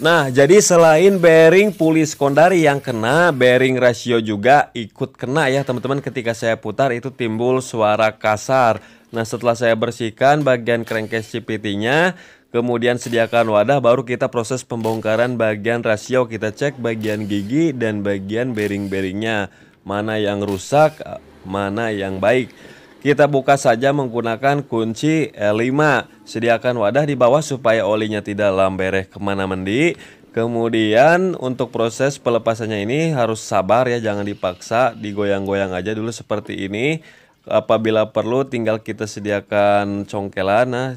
Nah, jadi selain bearing puli sekondari yang kena, bearing rasio juga ikut kena ya teman-teman ketika saya putar itu timbul suara kasar. Nah, setelah saya bersihkan bagian crankcase CPT-nya, kemudian sediakan wadah baru kita proses pembongkaran bagian rasio, kita cek bagian gigi dan bagian bearing-bearingnya, mana yang rusak, mana yang baik. Kita buka saja menggunakan kunci L5. Sediakan wadah di bawah supaya olinya tidak lambereh kemana mendi. Kemudian untuk proses pelepasannya ini harus sabar ya, jangan dipaksa, digoyang-goyang aja dulu seperti ini. Apabila perlu tinggal kita sediakan congkelan. Nah,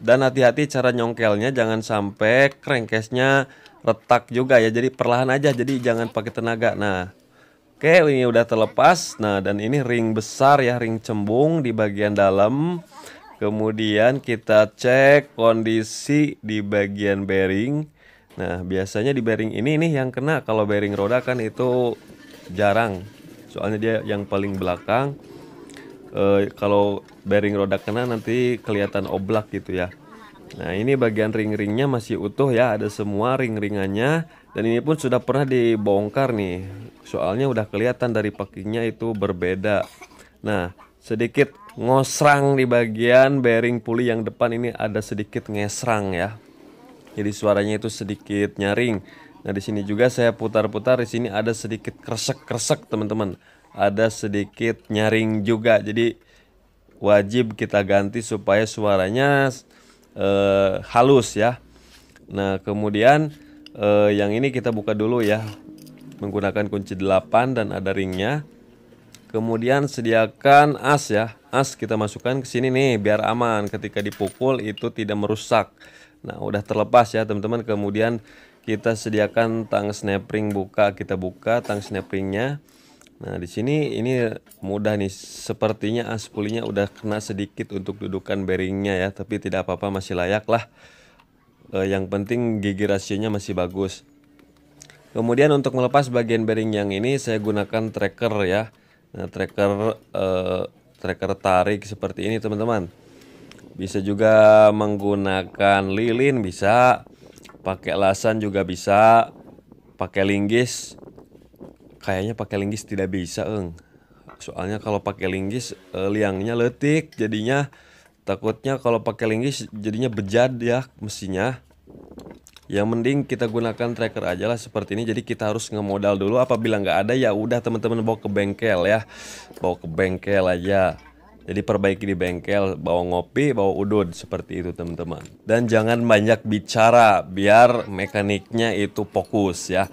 dan hati-hati cara nyongkelnya jangan sampai krengkesnya retak juga ya. Jadi perlahan aja, jadi jangan pakai tenaga. Nah, Oke, ini udah terlepas. Nah, dan ini ring besar ya, ring cembung di bagian dalam. Kemudian kita cek kondisi di bagian bearing. Nah, biasanya di bearing ini nih yang kena kalau bearing roda kan itu jarang. Soalnya dia yang paling belakang. E, kalau bearing roda kena nanti kelihatan oblak gitu ya. Nah ini bagian ring-ringnya masih utuh ya Ada semua ring-ringannya Dan ini pun sudah pernah dibongkar nih Soalnya udah kelihatan dari packingnya itu berbeda Nah sedikit ngosrang di bagian bearing puli yang depan ini ada sedikit ngesrang ya Jadi suaranya itu sedikit nyaring Nah di sini juga saya putar-putar di sini ada sedikit kresek-kresek teman-teman Ada sedikit nyaring juga Jadi wajib kita ganti supaya suaranya Eh, halus ya. Nah, kemudian eh, yang ini kita buka dulu ya menggunakan kunci 8 dan ada ringnya. Kemudian sediakan as ya. As kita masukkan ke sini nih biar aman ketika dipukul itu tidak merusak. Nah, udah terlepas ya teman-teman. Kemudian kita sediakan tang snap ring buka, kita buka tang snap ringnya Nah, di sini ini mudah nih. Sepertinya aspulinya udah kena sedikit untuk dudukan bearingnya ya, tapi tidak apa-apa masih layak lah. E, yang penting gigi rasionya masih bagus. Kemudian untuk melepas bagian bearing yang ini saya gunakan tracker ya. Nah, tracker e, tracker tarik seperti ini, teman-teman. Bisa juga menggunakan lilin bisa, pakai lasan juga bisa, pakai linggis kayaknya pakai linggis tidak bisa eng soalnya kalau pakai linggis eh, liangnya letik jadinya takutnya kalau pakai linggis jadinya bejat ya mesinnya yang mending kita gunakan tracker aja lah seperti ini jadi kita harus ngemodal dulu apabila nggak ada ya udah teman-teman bawa ke bengkel ya bawa ke bengkel aja jadi perbaiki di bengkel, bawa ngopi, bawa udon seperti itu teman-teman. Dan jangan banyak bicara biar mekaniknya itu fokus ya.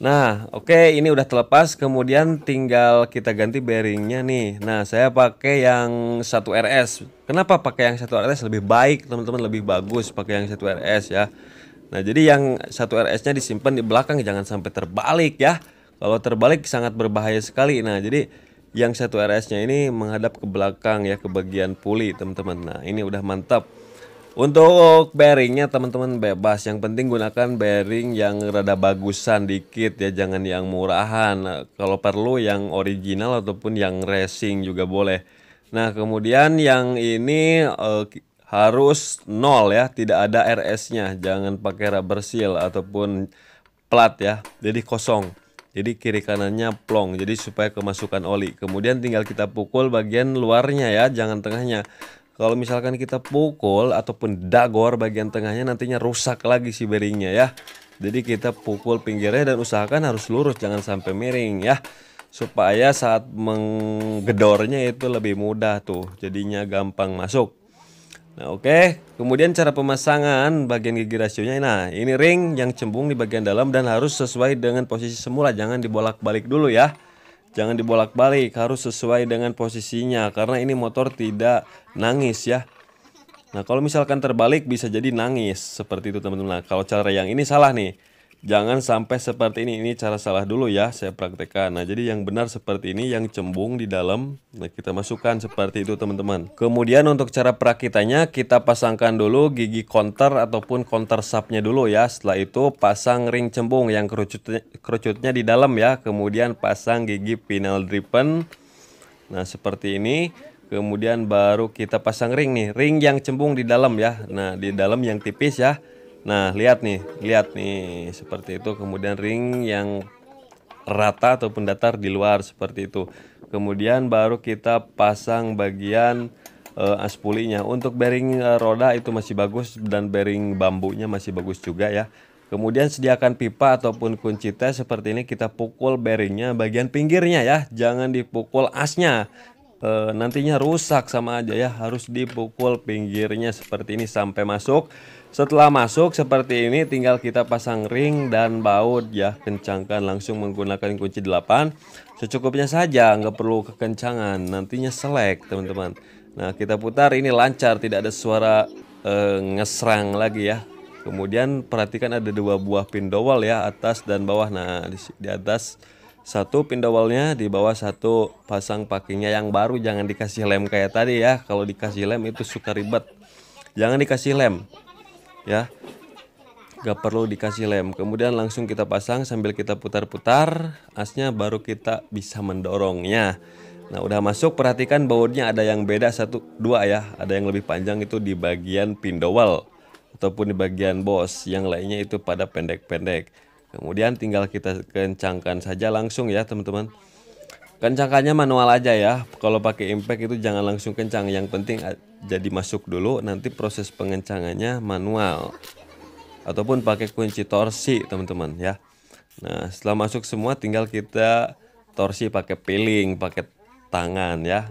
Nah, oke okay, ini udah terlepas, kemudian tinggal kita ganti bearingnya nih. Nah, saya pakai yang satu RS. Kenapa pakai yang satu RS lebih baik, teman-teman lebih bagus pakai yang satu RS ya. Nah, jadi yang satu RS-nya disimpan di belakang jangan sampai terbalik ya. Kalau terbalik sangat berbahaya sekali. Nah, jadi yang satu RS-nya ini menghadap ke belakang ya ke bagian puli, teman-teman. Nah, ini udah mantap. Untuk bearingnya teman-teman bebas Yang penting gunakan bearing yang rada bagusan dikit ya Jangan yang murahan Kalau perlu yang original ataupun yang racing juga boleh Nah kemudian yang ini eh, harus nol ya Tidak ada RS-nya Jangan pakai rubber seal ataupun plat ya Jadi kosong jadi kiri kanannya plong jadi supaya kemasukan oli kemudian tinggal kita pukul bagian luarnya ya jangan tengahnya kalau misalkan kita pukul ataupun dagor bagian tengahnya nantinya rusak lagi si bearingnya ya. Jadi kita pukul pinggirnya dan usahakan harus lurus jangan sampai miring ya. Supaya saat menggedornya itu lebih mudah tuh jadinya gampang masuk. Nah, oke. Okay. Kemudian cara pemasangan bagian gigi rasionya. Nah, ini ring yang cembung di bagian dalam dan harus sesuai dengan posisi semula, jangan dibolak-balik dulu ya jangan dibolak-balik harus sesuai dengan posisinya karena ini motor tidak nangis ya nah kalau misalkan terbalik bisa jadi nangis seperti itu teman-teman nah, kalau cara yang ini salah nih Jangan sampai seperti ini. Ini cara salah dulu ya, saya praktekkan. Nah, jadi yang benar seperti ini, yang cembung di dalam. Nah, kita masukkan seperti itu, teman-teman. Kemudian untuk cara perakitannya, kita pasangkan dulu gigi konter ataupun konter sapnya dulu ya. Setelah itu pasang ring cembung yang kerucutnya, kerucutnya di dalam ya. Kemudian pasang gigi final driven. Nah, seperti ini. Kemudian baru kita pasang ring nih, ring yang cembung di dalam ya. Nah, di dalam yang tipis ya. Nah, lihat nih, lihat nih seperti itu. Kemudian ring yang rata ataupun datar di luar seperti itu. Kemudian baru kita pasang bagian uh, aspulinya. Untuk bearing uh, roda itu masih bagus dan bearing bambunya masih bagus juga ya. Kemudian sediakan pipa ataupun kunci tes seperti ini kita pukul bearingnya bagian pinggirnya ya. Jangan dipukul asnya e, nantinya rusak sama aja ya harus dipukul pinggirnya seperti ini sampai masuk setelah masuk seperti ini tinggal kita pasang ring dan baut ya kencangkan langsung menggunakan kunci 8 secukupnya saja nggak perlu kekencangan nantinya selek teman-teman nah kita putar ini lancar tidak ada suara e, ngesrang lagi ya kemudian perhatikan ada dua buah pin dowel ya atas dan bawah nah di, di atas satu pindawalnya di bawah satu pasang pakinya yang baru jangan dikasih lem kayak tadi ya kalau dikasih lem itu suka ribet jangan dikasih lem ya gak perlu dikasih lem kemudian langsung kita pasang sambil kita putar-putar asnya baru kita bisa mendorongnya nah udah masuk perhatikan bautnya ada yang beda satu dua ya ada yang lebih panjang itu di bagian pindowal ataupun di bagian bos yang lainnya itu pada pendek-pendek Kemudian tinggal kita kencangkan saja langsung ya teman-teman. Kencangkannya manual aja ya. Kalau pakai impact itu jangan langsung kencang. Yang penting eh, jadi masuk dulu. Nanti proses pengencangannya manual. Ataupun pakai kunci torsi teman-teman ya. Nah setelah masuk semua tinggal kita torsi pakai piling, pakai tangan ya.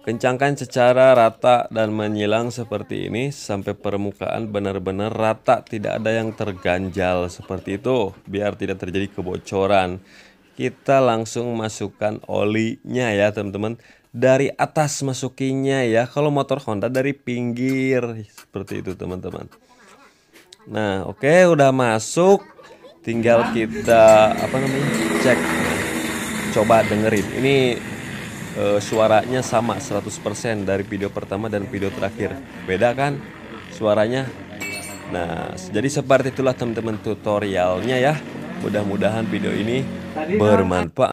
Kencangkan secara rata dan menyilang seperti ini sampai permukaan benar-benar rata, tidak ada yang terganjal seperti itu biar tidak terjadi kebocoran. Kita langsung masukkan olinya ya teman-teman. Dari atas masukinya ya. Kalau motor Honda dari pinggir seperti itu teman-teman. Nah, oke okay, udah masuk. Tinggal kita apa namanya? cek. Coba dengerin. Ini uh, suaranya sama 100% dari video pertama dan video terakhir beda kan suaranya nah jadi seperti itulah teman-teman tutorialnya ya mudah-mudahan video ini bermanfaat